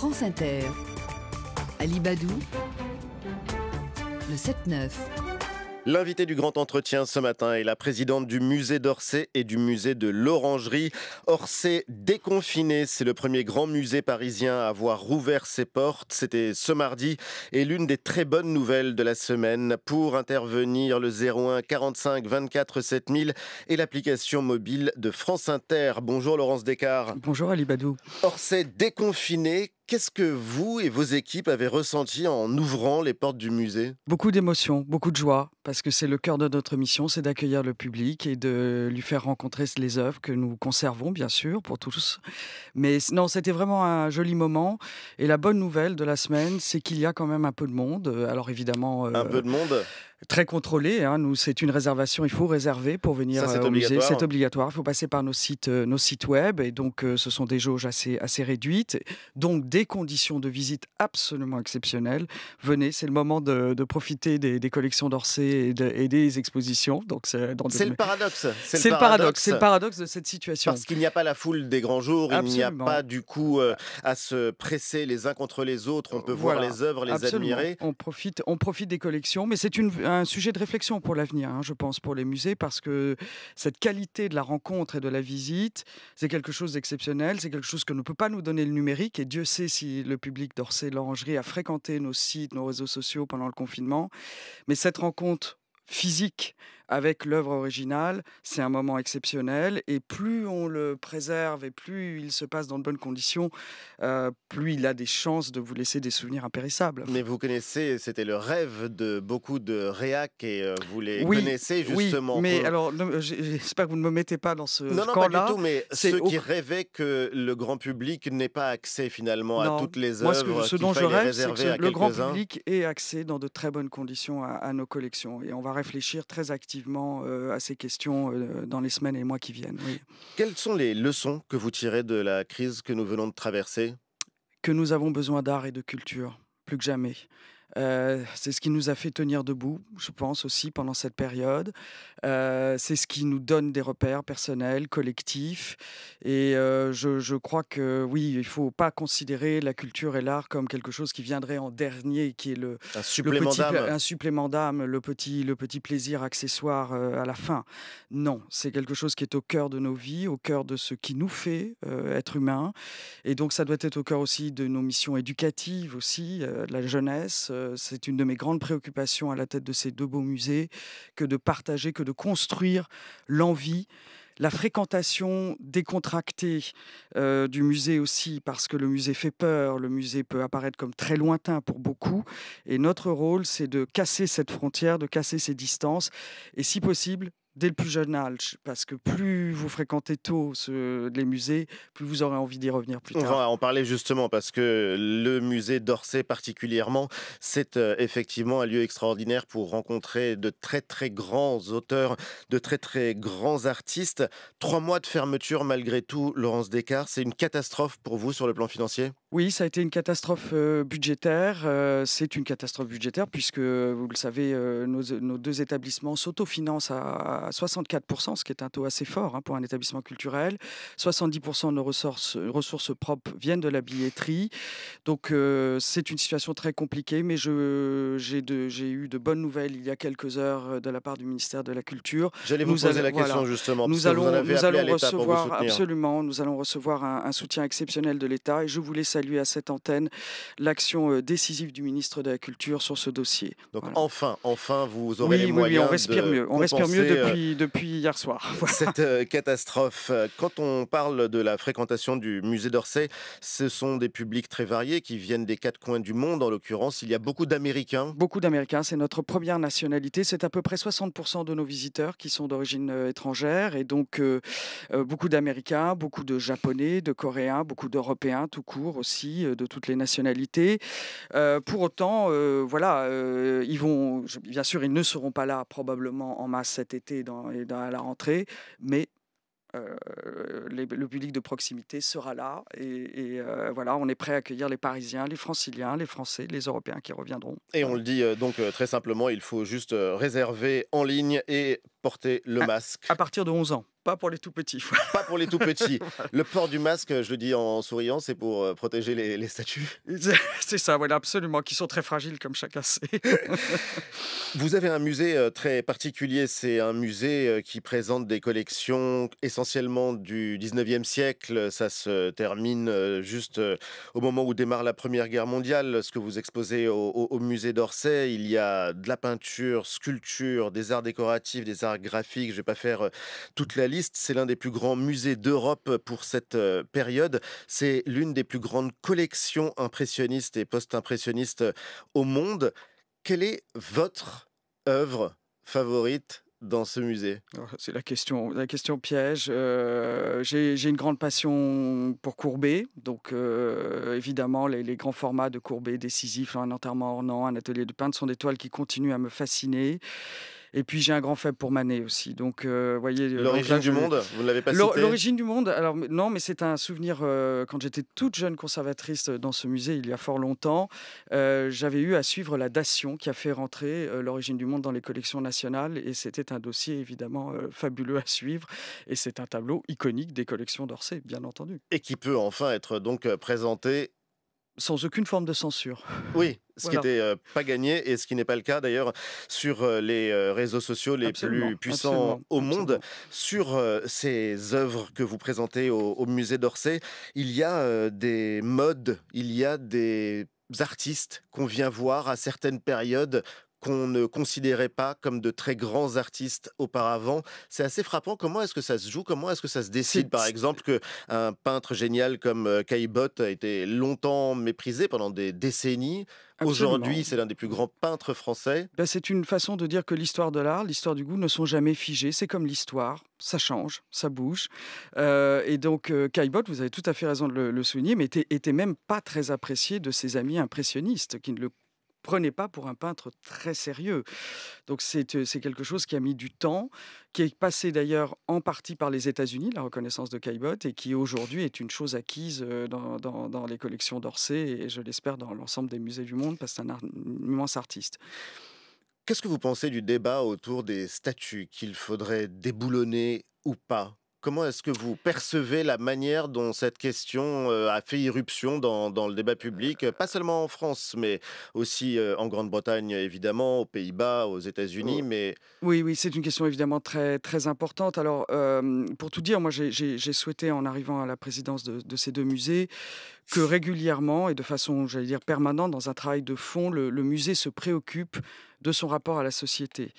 France Inter. Alibadou. le 7-9. L'invité du grand entretien ce matin est la présidente du musée d'Orsay et du musée de l'Orangerie. Orsay déconfiné, c'est le premier grand musée parisien à avoir rouvert ses portes. C'était ce mardi et l'une des très bonnes nouvelles de la semaine. Pour intervenir, le 01 45 24 7000 et l'application mobile de France Inter. Bonjour Laurence Descartes. Bonjour Alibadou. Orsay déconfiné, Qu'est-ce que vous et vos équipes avez ressenti en ouvrant les portes du musée Beaucoup d'émotions, beaucoup de joie, parce que c'est le cœur de notre mission, c'est d'accueillir le public et de lui faire rencontrer les œuvres que nous conservons, bien sûr, pour tous. Mais non, c'était vraiment un joli moment. Et la bonne nouvelle de la semaine, c'est qu'il y a quand même un peu de monde. Euh, alors évidemment... Euh, un peu de monde très contrôlé. Hein. Nous, c'est une réservation. Il faut réserver pour venir euh, au musée. C'est obligatoire. Il faut passer par nos sites, euh, nos sites web. Et donc, euh, ce sont des jauges assez, assez réduites. Donc, des conditions de visite absolument exceptionnelles. Venez, c'est le moment de, profiter des, collections d'Orsay et, des expositions. c'est le paradoxe. C'est le, paradoxe. C'est le paradoxe de cette situation. Parce qu'il n'y a pas la foule des grands jours. Il n'y a pas du coup à se presser les uns contre les autres. On peut voir les œuvres, les admirer. On profite, on profite des collections, mais c'est une un sujet de réflexion pour l'avenir, hein, je pense, pour les musées, parce que cette qualité de la rencontre et de la visite, c'est quelque chose d'exceptionnel, c'est quelque chose que ne peut pas nous donner le numérique. Et Dieu sait si le public d'Orsay-L'Orangerie a fréquenté nos sites, nos réseaux sociaux pendant le confinement. Mais cette rencontre physique avec l'œuvre originale, c'est un moment exceptionnel. Et plus on le préserve et plus il se passe dans de bonnes conditions, euh, plus il a des chances de vous laisser des souvenirs impérissables. Mais vous connaissez, c'était le rêve de beaucoup de réac et euh, vous les connaissez justement. Oui, mais alors, j'espère que vous ne me mettez pas dans ce non, non, Pas du tout, mais ceux qui rêvaient que le grand public n'ait pas accès finalement à toutes les œuvres. Moi, ce, que, ce dont je rêve, c'est que le grand public ait accès dans de très bonnes conditions à, à nos collections. Et on va réfléchir très activement attentivement euh, à ces questions euh, dans les semaines et mois qui viennent. Quelles sont les leçons que vous tirez de la crise que nous venons de traverser Que nous avons besoin d'art et de culture, plus que jamais. Euh, c'est ce qui nous a fait tenir debout, je pense aussi, pendant cette période. Euh, c'est ce qui nous donne des repères personnels, collectifs. Et euh, je, crois que oui, il ne faut pas considérer la culture et l'art comme quelque chose qui viendrait en dernier, qui est le, un supplément d'âme, un le petit, le petit plaisir accessoire à la fin. Non, c'est quelque chose qui est au cœur de nos vies, au cœur de ce qui nous fait être humain. Et donc ça doit être au cœur aussi de nos missions éducatives aussi, de la jeunesse. Euh, c'est une de mes grandes préoccupations à la tête de ces deux beaux musées, que de partager, que de construire l'envie la fréquentation décontractée euh, du musée aussi, parce que le musée fait peur, le musée peut apparaître comme très lointain pour beaucoup. Et notre rôle, c'est de casser cette frontière, de casser ces distances, et si possible, dès le plus jeune âge, parce que plus vous fréquentez tôt les musées, plus vous aurez envie d'y revenir plus tard. On va en parler justement, parce que le musée d'Orsay particulièrement, c'est euh, effectivement un lieu extraordinaire pour rencontrer de très très grands auteurs, de très très grands artistes. Trois mois de fermeture malgré tout, Laurence Descartes, c'est une catastrophe pour vous sur le plan financier oui, ça a été une catastrophe budgétaire. c'est une catastrophe budgétaire puisque, vous le savez, nos, deux établissements s'autofinancent à, 64%, ce qui est un taux assez fort hein, pour un établissement culturel. 70% de nos ressources, ressources, propres viennent de la billetterie. Donc c'est une situation très compliquée, mais j'ai eu de bonnes nouvelles il y a quelques heures de la part du ministère de la Culture. J'allais vous poser la question justement. Nous allons, allons recevoir, absolument, nous allons recevoir un, un soutien exceptionnel de l'État et je vous laisse saluer à cette antenne l'action euh, décisive du ministre de la Culture sur ce dossier. Donc enfin, enfin, vous aurez les oui, moyens. Oui, on respire mieux. On respire mieux euh, depuis, depuis hier soir. Cette euh, catastrophe. Quand on parle de la fréquentation du musée d'Orsay, ce sont des publics très variés qui viennent des quatre coins du monde. En l'occurrence, il y a beaucoup d'Américains. Beaucoup d'Américains. C'est notre première nationalité. C'est à peu près 60% de nos visiteurs qui sont d'origine étrangère et donc beaucoup d'Américains, beaucoup de Japonais, de Coréens, beaucoup d'Européens tout court aussi de toutes les nationalités. pour autant, voilà, vont, bien sûr, ils ne seront pas là probablement en masse cet été et dans à la rentrée, mais le public de proximité sera là et, voilà, on est prêt à accueillir les Parisiens, les Franciliens, les Français, les Européens qui reviendront. Et on le dit donc très simplement, il faut juste réserver en ligne et porter le masque. À partir de 11 ans. Pas pour les tout petits. Pas pour les tout petits. Le port du masque, je le dis en souriant, c'est pour euh, protéger les, statues. C'est ça, voilà, absolument, qui sont très fragiles comme chacun sait. Vous avez un musée euh, très particulier. C'est un musée euh, qui présente des collections essentiellement du 19e siècle. Ça se termine juste au moment où démarre la Première Guerre mondiale. Ce que vous exposez au, musée d'Orsay, il y a de la peinture, sculpture, des arts décoratifs, des arts graphiques. Je ne vais pas faire toute la liste. C'est l'un des plus grands musées d'Europe pour cette euh, période. C'est l'une des plus grandes collections impressionnistes et post-impressionnistes euh, au monde. Quelle est votre œuvre favorite dans ce musée oh, C'est la question, la question piège. Euh, j'ai une grande passion pour Courbet, donc évidemment les, les, grands formats de Courbet décisifs, un enterrement ornant, un atelier de peintre sont des toiles qui continuent à me fasciner. Et puis j'ai un grand faible pour Manet aussi. Donc, euh, voyez. Euh, l'origine du monde, vous ne l'avez pas cité. L'origine du monde. Alors non, mais c'est un souvenir euh, quand j'étais toute jeune conservatrice dans ce musée il y a fort longtemps. j'avais eu à suivre la dation qui a fait rentrer l'origine du monde dans les collections nationales et c'était un dossier évidemment fabuleux à suivre. Et c'est un tableau iconique des collections d'Orsay, bien entendu. Et qui peut enfin être donc présenté sans aucune forme de censure. Oui, ce qui n'était euh, pas gagné et ce qui n'est pas le cas d'ailleurs sur euh, les euh, réseaux sociaux les plus puissants au monde. Sur ces œuvres que vous présentez au musée d'Orsay, il y a des modes, il y a des artistes qu'on vient voir à certaines périodes qu'on ne considérait pas comme de très grands artistes auparavant. C'est assez frappant. Comment est-ce que ça se joue Comment est-ce que ça se décide Par exemple, qu'un peintre génial comme euh, Caillebotte a été longtemps méprisé pendant des décennies. Aujourd'hui, c'est l'un des plus grands peintres français. Bah, c'est une façon de dire que l'histoire de l'art, l'histoire du goût ne sont jamais figées. C'est comme l'histoire, ça change, ça bouge. Euh, et donc, euh, Caillebotte, vous avez tout à fait raison de le, souligner, mais était même pas très apprécié de ses amis impressionnistes qui ne le prenez pas pour un peintre très sérieux. Donc c'est quelque chose qui a mis du temps, qui est passé d'ailleurs en partie par les États-Unis, la reconnaissance de Caillebotte, et qui aujourd'hui est une chose acquise dans, les collections d'Orsay et je l'espère dans l'ensemble des musées du monde, parce que c'est un immense artiste. Qu'est-ce que vous pensez du débat autour des statues qu'il faudrait déboulonner ou pas Comment est-ce que vous percevez la manière dont cette question euh, a fait irruption dans, le débat public, pas seulement en France, mais aussi euh, en Grande-Bretagne, évidemment, aux Pays-Bas, aux États-Unis oh. mais... Oui, oui, c'est une question évidemment très, très importante. Alors, euh, pour tout dire, moi, j'ai souhaité, en arrivant à la présidence de ces deux musées, que régulièrement et de façon, j'allais dire, permanente, dans un travail de fond, le, musée se préoccupe de son rapport à la société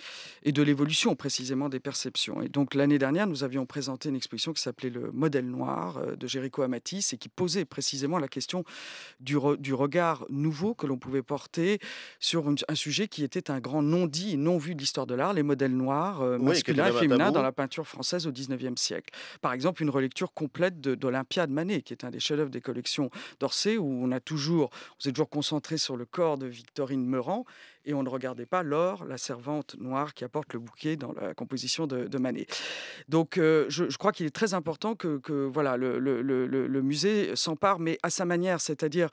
et de l'évolution précisément des perceptions. Et donc l'année dernière, nous avions présenté une exposition qui s'appelait Le modèle noir euh, de Géricault Amatis et qui posait précisément la question du, regard nouveau que l'on pouvait porter sur un sujet qui était un grand non-dit non vu de l'histoire de l'art, les modèles noirs euh, masculins et féminins dans la peinture française au 19e siècle. Par exemple, une relecture complète de, d'Olympia de Manet, qui est un des chefs-d'œuvre des collections d'Orsay où on a toujours, on s'est toujours concentré sur le corps de Victorine Meurant et on ne regardait pas l'or, la servante noire qui apporte le bouquet dans la composition de, Manet. Donc euh, je, crois qu'il est très important que, voilà le, le musée s'empare, mais à sa manière, c'est-à-dire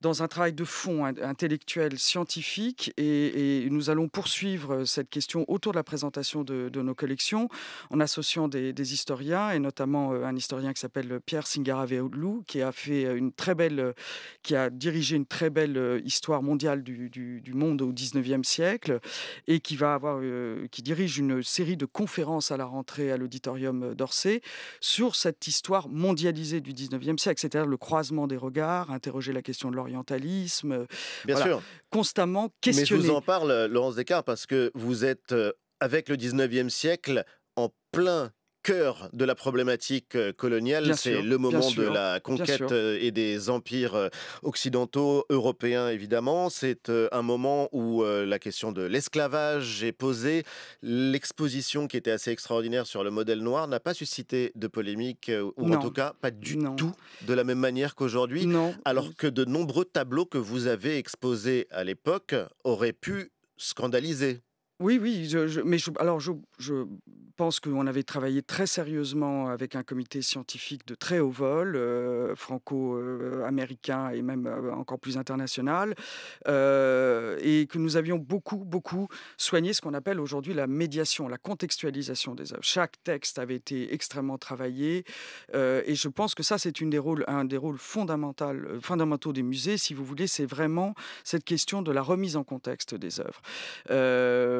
dans un travail de fond intellectuel, scientifique, et, nous allons poursuivre euh, cette question autour de la présentation de, nos collections en associant des, historiens, et notamment euh, un historien qui s'appelle Pierre singara qui a fait euh, une très belle, qui a dirigé une très belle histoire mondiale du, monde au 19e siècle, et qui va avoir, qui dirige une série de conférences à la rentrée à l'auditorium d'Orsay sur cette histoire mondialisée du 19e siècle, c'est-à-dire le croisement des regards, interroger la question de l'Orient orientalisme, euh, Bien sûr. Constamment questionné. Mais je vous en parle, euh, Laurence Descartes, parce que vous êtes, euh, avec le 19e siècle, en plein cœur de la problématique euh, coloniale. C'est le moment de la conquête euh, et des empires euh, occidentaux, européens évidemment. C'est un moment où la question de l'esclavage est posée. L'exposition qui était assez extraordinaire sur le modèle noir n'a pas suscité de polémique, ou en tout cas pas du tout de la même manière qu'aujourd'hui. Alors que de nombreux tableaux que vous avez exposés à l'époque auraient pu scandaliser oui, oui, je, mais je, alors je, pense qu'on avait travaillé très sérieusement avec un comité scientifique de très haut vol, euh, franco-américain et même euh, encore plus international, euh, et que nous avions beaucoup, beaucoup soigné ce qu'on appelle aujourd'hui la médiation, la contextualisation des œuvres. Chaque texte avait été extrêmement travaillé, et je pense que ça, c'est une un des rôles fondamentaux, fondamentaux des musées, si vous voulez, c'est vraiment cette question de la remise en contexte des œuvres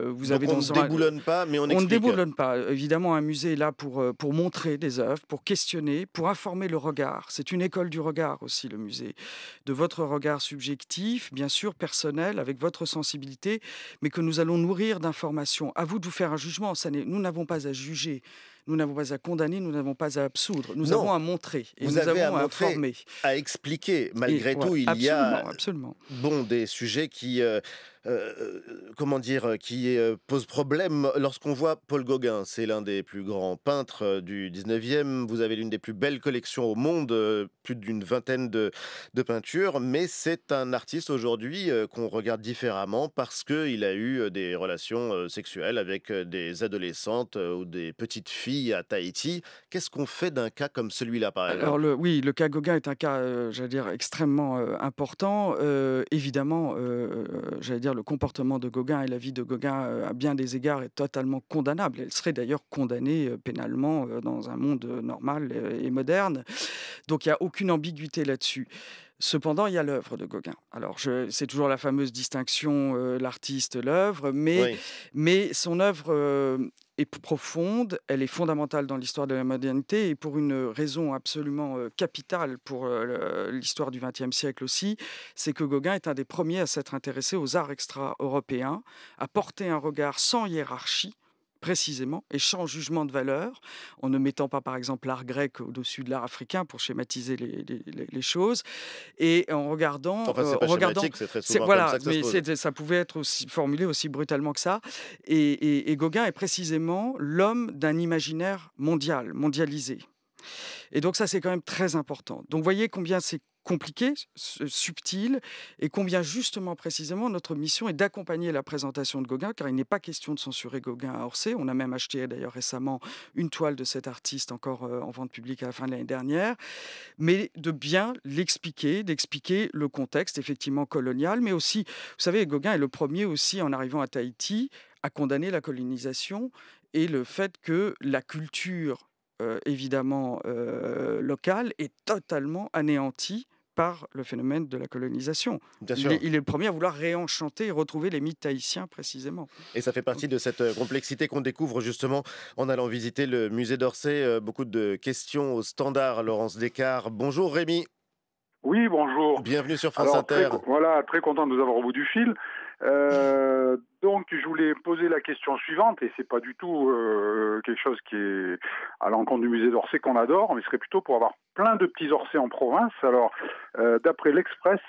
on dans ne déboulonne pas, mais on, on ne déboulonne pas. Évidemment, un musée est là pour, euh, pour montrer des œuvres, pour questionner, pour informer le regard. C'est une école du regard aussi, le musée. De votre regard subjectif, bien sûr, personnel, avec votre sensibilité, mais que nous allons nourrir d'informations. À vous de vous faire un jugement. nous n'avons pas à juger nous n'avons pas à condamner, nous n'avons pas à absoudre, nous avons à montrer et nous avez avons à, montrer, à, À expliquer. Malgré tout, il y a absolument. bon, des sujets qui euh, euh, euh, comment dire, euh, qui pose problème lorsqu'on voit Paul Gauguin. C'est l'un des plus grands peintres du 19e. Vous avez l'une des plus belles collections au monde, plus d'une vingtaine de, peintures. Mais c'est un artiste aujourd'hui qu'on regarde différemment parce qu'il a eu des relations sexuelles avec des adolescentes ou des petites filles à Tahiti. Qu'est-ce qu'on fait d'un cas comme celui-là, par exemple Alors, oui, le cas Gauguin est un cas, j'allais dire, extrêmement important. évidemment, j'allais dire, le comportement de Gauguin et la vie de Gauguin euh, à bien des égards est totalement condamnable. Elle serait d'ailleurs condamnée euh, pénalement euh, dans un monde normal et moderne. Donc il n'y a aucune ambiguïté là-dessus. Cependant, il y a l'œuvre de Gauguin. Alors, c'est toujours la fameuse distinction l'artiste, l'œuvre, mais, mais son œuvre profonde, elle est fondamentale dans l'histoire de la modernité et pour une raison absolument capitale pour l'histoire du XXe siècle aussi, c'est que Gauguin est un des premiers à s'être intéressé aux arts extra-européens, à porter un regard sans hiérarchie précisément et sans jugement de valeur, en ne mettant pas par exemple l'art grec au-dessus de l'art africain pour schématiser les, choses, et en regardant, euh, en regardant, voilà, ça mais ça pouvait être aussi formulé aussi brutalement que ça. et Gauguin est précisément l'homme d'un imaginaire mondial, mondialisé. Et donc ça, c'est quand même très important. Donc voyez combien c'est compliqué, subtil, et combien justement précisément notre mission est d'accompagner la présentation de Gauguin, car il n'est pas question de censurer Gauguin à Orsay. On a même acheté d'ailleurs récemment une toile de cet artiste encore euh, en vente publique à la fin de l'année dernière, mais de bien l'expliquer, d'expliquer le contexte effectivement colonial, mais aussi, vous savez, Gauguin est le premier aussi en arrivant à Tahiti à condamner la colonisation et le fait que la culture euh, évidemment euh, locale est totalement anéantie par le phénomène de la colonisation. Il, est, le premier à vouloir réenchanter et retrouver les mythes haïtiens précisément. Et ça fait partie de cette euh, complexité qu'on découvre justement en allant visiter le musée d'Orsay. Euh, beaucoup de questions au standard, Laurence Descartes. Bonjour Rémi. Oui, bonjour. Bienvenue sur France Inter. voilà, très content de vous avoir au bout du fil. Euh, donc, je voulais poser la question suivante, et c'est pas du tout euh, quelque chose qui est à l'encontre du musée d'Orsay qu'on adore, mais ce serait plutôt pour avoir plein de petits Orsay en province. Alors, euh, d'après l'Express,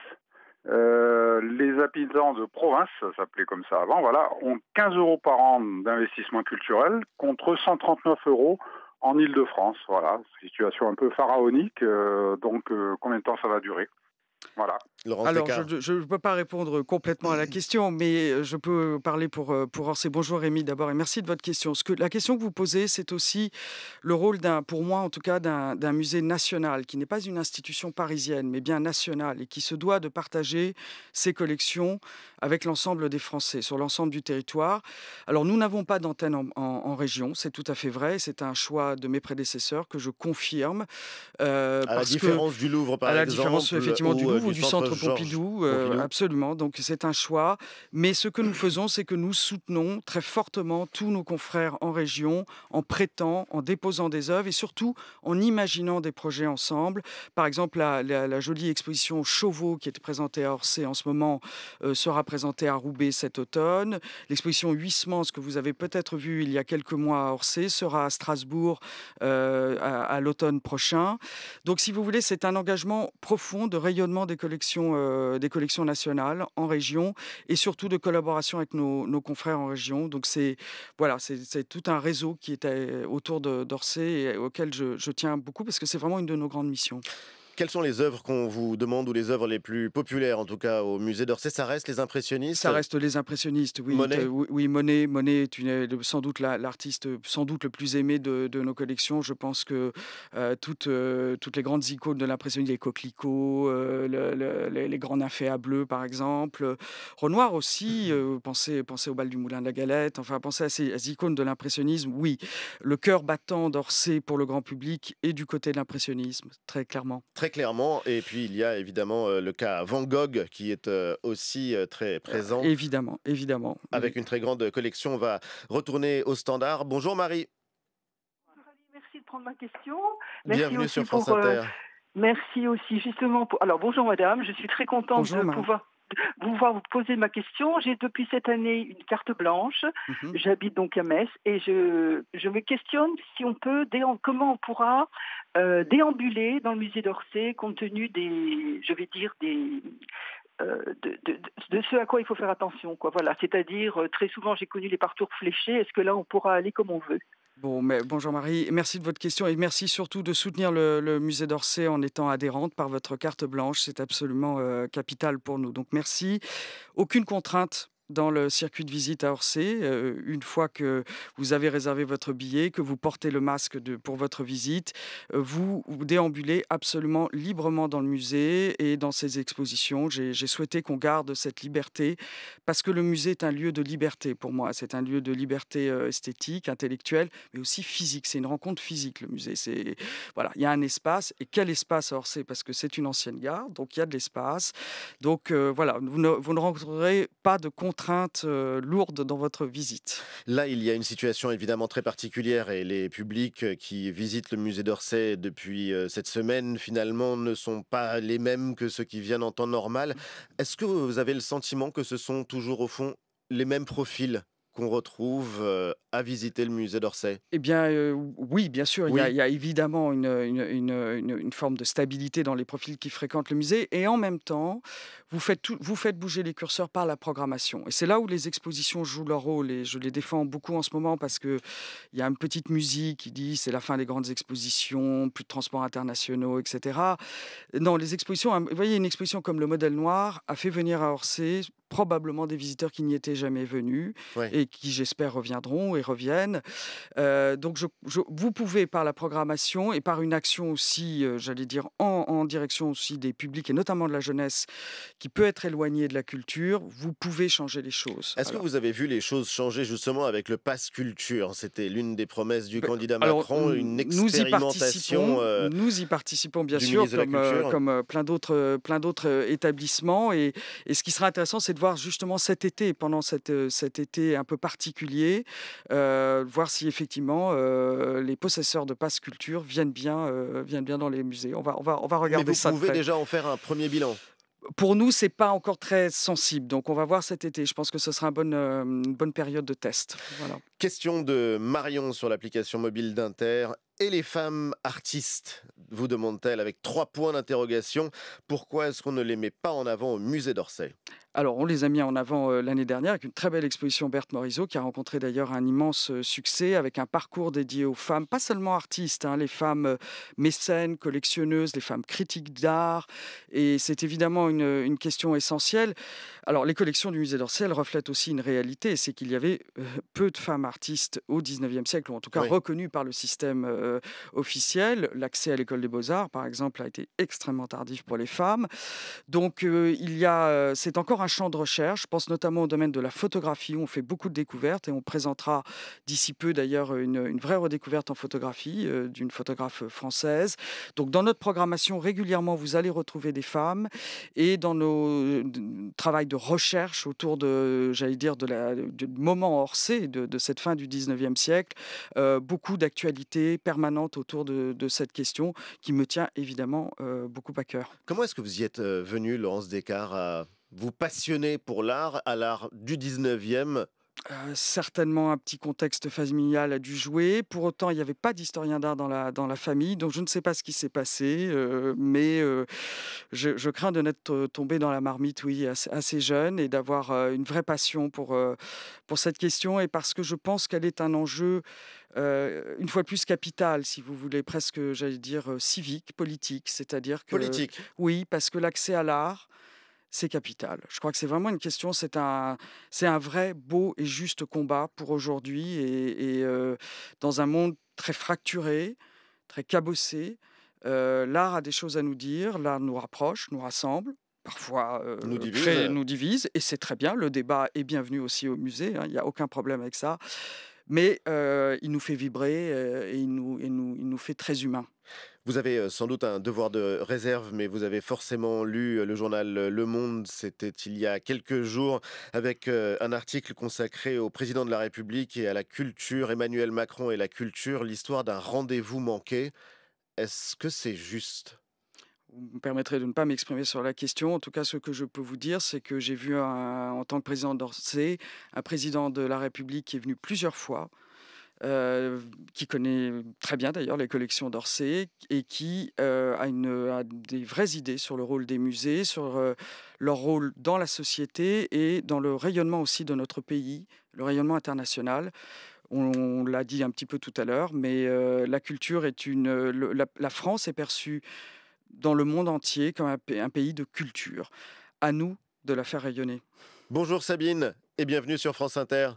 les habitants de province, ça s'appelait comme ça avant, voilà, ont 15 euros par an d'investissement culturel contre 139 euros en Ile-de-France. Voilà, situation un peu pharaonique. donc, combien de temps ça va durer Voilà. Alors, je ne peux pas répondre complètement à la question, mais euh, je peux parler pour, euh, pour Orsay. Bonjour Rémi d'abord et merci de votre question. Ce que, la question que vous posez, c'est aussi le rôle, pour moi en tout cas, d'un musée national, qui n'est pas une institution parisienne, mais bien nationale, et qui se doit de partager ses collections avec l'ensemble des Français, sur l'ensemble du territoire. Alors, nous n'avons pas d'antenne en, région, c'est tout à fait vrai, c'est un choix de mes prédécesseurs que je confirme. Euh, à la différence du Louvre, par exemple. la différence, effectivement, du Louvre du centre euh, Pompidou, absolument. Donc c'est un choix. Mais ce que nous faisons, c'est que nous soutenons très fortement tous nos confrères en région en prêtant, en déposant des œuvres et surtout en imaginant des projets ensemble. Par exemple, la, jolie exposition Chauveau qui était présentée à Orsay en ce moment euh, sera présentée à Roubaix cet automne. L'exposition Huissement, ce que vous avez peut-être vu il y a quelques mois à Orsay, sera à Strasbourg euh, à l'automne prochain. Donc si vous voulez, c'est un engagement profond de rayonnement des collections euh, des collections nationales en région et surtout de collaboration avec nos, confrères en région. Donc c'est voilà, c'est tout un réseau qui est euh, autour d'Orsay et euh, auquel je tiens beaucoup parce que c'est vraiment une de nos grandes missions. Quelles sont les œuvres qu'on vous demande ou les œuvres les plus populaires, en tout cas, au musée d'Orsay Ça reste les impressionnistes Ça reste les impressionnistes, oui. Monet euh, oui, Monet, Monet est sans doute l'artiste euh, sans doute le plus aimé de, nos collections. Je pense que euh, toutes, toutes les grandes icônes de l'impressionnisme, les coquelicots, les, grands grands à bleus, par exemple, Renoir aussi, mmh. pensez, au bal du Moulin de la Galette, enfin, pensez à ces, icônes de l'impressionnisme, oui. Le cœur battant d'Orsay pour le grand public est du côté de l'impressionnisme, très clairement clairement. Et puis il y a évidemment euh, le cas Van Gogh qui est euh, aussi euh, très ah, présent. Évidemment, évidemment. Avec une très grande collection, on va retourner au standard. Bonjour Marie. Merci de prendre ma question. Merci Bienvenue sur France Inter. merci aussi justement Alors bonjour madame, je suis très contente de pouvoir vous voir vous poser ma question. J'ai depuis cette année une carte blanche. Mhm. J'habite donc à Metz et je, me questionne si on peut, comment on pourra euh, déambuler dans le musée d'Orsay compte tenu des, je vais dire, des, euh, de, ce à quoi il faut faire attention. Voilà, c'est-à-dire euh, très souvent j'ai connu les parcours fléchés. Est-ce que là on pourra aller comme on veut Bon, mais bonjour Marie, merci de votre question et merci surtout de soutenir le, musée d'Orsay en étant adhérente par votre carte blanche. C'est absolument euh, capital pour nous. Donc merci. Aucune contrainte dans le circuit de visite à Orsay, une fois que vous avez réservé votre billet, que vous portez le masque de, pour votre visite, vous, déambulez absolument librement dans le musée et dans ses expositions. J'ai souhaité qu'on garde cette liberté parce que le musée est un lieu de liberté pour moi. C'est un lieu de liberté esthétique, intellectuelle, mais aussi physique. C'est une rencontre physique, le musée. voilà, il y a un espace et quel espace à Orsay parce que c'est une ancienne gare, donc il y a de l'espace. Donc voilà, vous ne, vous ne rencontrerez de contraintes euh, lourdes dans votre visite. Là, il y a une situation évidemment très particulière et les publics euh, qui visitent le musée d'Orsay depuis euh, cette semaine, finalement, ne sont pas les mêmes que ceux qui viennent en temps normal. Est-ce que vous avez le sentiment que ce sont toujours au fond les mêmes profils qu'on retrouve euh, à visiter le musée d'Orsay Eh bien, euh, oui, bien sûr. Il, y a, évidemment une, forme de stabilité dans les profils qui fréquentent le musée. Et en même temps, vous faites, vous faites bouger les curseurs par la programmation. Et c'est là où les expositions jouent leur rôle. Et je les défends beaucoup en ce moment parce qu'il y a une petite musique qui dit c'est la fin des grandes expositions, plus de transports internationaux, etc. Non, les expositions, vous voyez, une exposition comme le modèle noir a fait venir à Orsay probablement des visiteurs qui n'y étaient jamais venus et qui, j'espère, reviendront et reviennent. Euh, donc, je, vous pouvez, par la programmation et par une action aussi, euh, j'allais dire, en, direction aussi des publics et notamment de la jeunesse qui peut être éloignée de la culture, vous pouvez changer les choses. Est-ce que vous avez vu les choses changer justement avec le pass culture C'était l'une des promesses du candidat Macron, une expérimentation. Nous y participons, euh, nous y participons bien sûr, comme, plein d'autres établissements. Et, et ce qui sera intéressant, c'est de voir justement cet été, pendant cette, cet été un peu particulier, voir si effectivement les possesseurs de passe culture viennent bien, viennent bien dans les musées. On va, on va, regarder ça. Vous pouvez déjà en faire un premier bilan pour nous, c'est pas encore très sensible. Donc, on va voir cet été. Je pense que ce sera une bonne, une bonne période de test. Question de Marion sur l'application mobile d'Inter. Et les femmes artistes, vous demande-t-elle avec trois points d'interrogation, pourquoi est-ce qu'on ne les met pas en avant au musée d'Orsay alors, on les a mis en avant euh, l'année dernière avec une très belle exposition Berthe Morisot, qui a rencontré d'ailleurs un immense euh, succès avec un parcours dédié aux femmes, pas seulement artistes, hein, les femmes euh, mécènes, collectionneuses, les femmes critiques d'art. Et c'est évidemment une, question essentielle. Alors, les collections du musée d'Orsay reflètent aussi une réalité, c'est qu'il y avait peu de femmes artistes au 19e siècle, ou en tout cas reconnues par le système euh, officielle. L'accès à l'école des beaux-arts, par exemple, a été extrêmement tardif pour les femmes. Donc, euh, il y a, euh, c'est encore un champ de recherche. Je pense notamment au domaine de la photographie, où on fait beaucoup de découvertes et on présentera d'ici peu d'ailleurs une, vraie redécouverte en photographie d'une photographe française. Donc, dans notre programmation, régulièrement, vous allez retrouver des femmes et dans nos travail de recherche autour de, j'allais dire, de la, du moment hors de, de, cette fin du 19e siècle, beaucoup d'actualités permanentes permanente autour de, cette question qui me tient évidemment euh, beaucoup à cœur. Comment est-ce que vous y êtes euh, venu, Laurence Descartes, à vous passionner pour l'art, à l'art du 19e euh, certainement un petit contexte familial a dû jouer. Pour autant, il n'y avait pas d'historien d'art dans la, dans la famille, donc je ne sais pas ce qui s'est passé, euh, mais euh, je, crains de n'être tombé dans la marmite, oui, assez, jeune et d'avoir une vraie passion pour, pour cette question et parce que je pense qu'elle est un enjeu une fois plus capital, si vous voulez, presque, j'allais dire, civique, politique, c'est-à-dire que... Politique. oui, parce que l'accès à l'art, c'est capital. Je crois que c'est vraiment une question, c'est un, c'est un vrai, beau et juste combat pour aujourd'hui et, euh, dans un monde très fracturé, très cabossé. Euh, l'art a des choses à nous dire, l'art nous rapproche, nous rassemble, parfois nous, euh, divise. nous divise, et c'est très bien. Le débat est bienvenu aussi au musée, hein, il n'y a aucun problème avec ça. Mais il nous fait vibrer et il nous, et nous, il nous fait très humains. Vous avez sans doute un devoir de réserve, mais vous avez forcément lu le journal Le Monde, c'était il y a quelques jours, avec un article consacré au président de la République et à la culture, Emmanuel Macron et la culture, l'histoire d'un rendez-vous manqué. Est-ce que c'est juste vous me permettrez de ne pas m'exprimer sur la question. En tout cas, ce que je peux vous dire, c'est que j'ai vu, en tant que président d'Orsay, un président de la République qui est venu plusieurs fois euh, qui connaît très bien d'ailleurs les collections d'Orsay et qui euh, a, une, des vraies idées sur le rôle des musées, sur euh, leur rôle dans la société et dans le rayonnement aussi de notre pays, le rayonnement international. On, l'a dit un petit peu tout à l'heure, mais la culture est une. la, France est perçue dans le monde entier comme un pays de culture. À nous de la faire rayonner. Bonjour Sabine et bienvenue sur France Inter.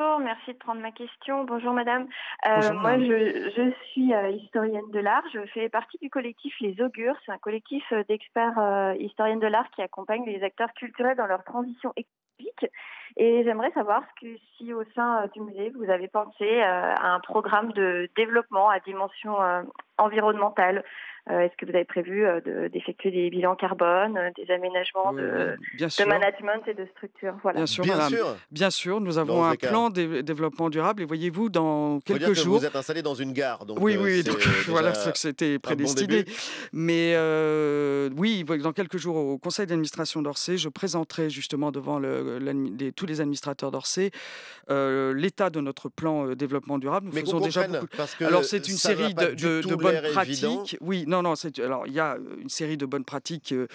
Bonjour, merci de prendre ma question. Bonjour madame. Euh, moi Je, je, suis euh, historienne de l'art. Je fais partie du collectif Les Augures. C'est un collectif euh, d'experts historiennes de l'art qui accompagne les acteurs culturels dans leur transition écologique. Et j'aimerais savoir ce que, si au sein du musée, vous avez pensé à un programme de développement à dimension Environnementale. Euh, est-ce que vous avez prévu euh, d'effectuer des bilans carbone, euh, des aménagements de, de, management et de structure Bien sûr, bien Sûr. Bien sûr, nous avons un plan de développement durable et voyez-vous, dans quelques jours. vous êtes installé dans une gare. Donc oui, oui, ce que c'était prédestiné. Mais oui, dans quelques jours, au conseil d'administration d'Orsay, je présenterai justement devant le, tous les administrateurs d'Orsay l'état de notre plan développement durable. Nous faisons déjà beaucoup. Alors, c'est une série de, de bonnes pratiques. Oui, non, non. Alors, il y a euh, une série de bonnes pratiques euh,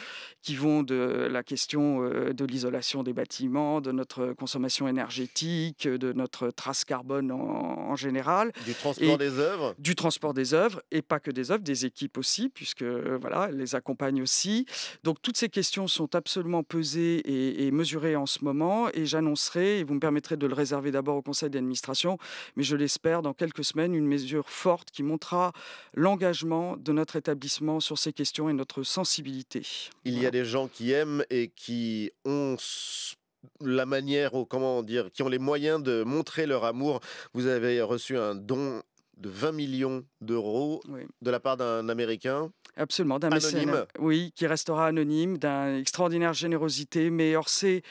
qui vont de la question euh, de l'isolation des bâtiments, de notre consommation énergétique, de notre trace carbone en, général. Du transport des œuvres. Du transport des œuvres et pas que des œuvres, des équipes aussi, puisque voilà, les accompagnent aussi. Donc, toutes ces questions sont absolument pesées et, et mesurées en ce moment. Et j'annoncerai, et vous me permettrez de le réserver d'abord au conseil d'administration, mais je l'espère dans quelques semaines, une mesure forte qui montrera l'engagement de notre établissement sur ces questions et notre sensibilité. Il y a des gens qui aiment et qui ont la manière, ou comment dire, qui ont les moyens de montrer leur amour. Vous avez reçu un don de 20 millions d'euros de la part d'un Américain. Absolument, d'un mécène. Oui, qui restera anonyme, d'une extraordinaire générosité. Mais Orsay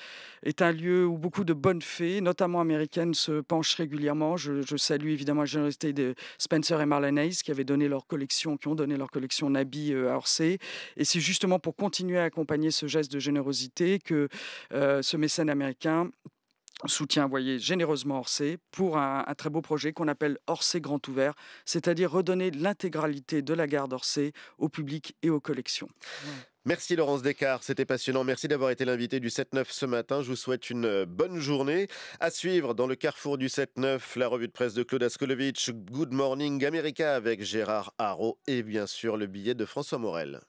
est un lieu où beaucoup de bonnes fées, notamment américaines, se penchent régulièrement. Je, salue évidemment la générosité de Spencer et Marlene Hayes qui avaient donné leur collection, qui ont donné leur collection Nabi euh, à Orsay. Et c'est justement pour continuer à accompagner ce geste de générosité que euh, ce mécène américain soutien voyez, généreusement Orsay pour un, très beau projet qu'on appelle Orsay Grand Ouvert, c'est-à-dire redonner l'intégralité de la gare d'Orsay au public et aux collections. Merci Laurence Descartes, c'était passionnant. Merci d'avoir été l'invité du 7-9 ce matin. Je vous souhaite une euh, bonne journée. À suivre dans le carrefour du 7-9, la revue de presse de Claude Askolovitch, Good Morning America avec Gérard Haro et bien sûr le billet de François Morel.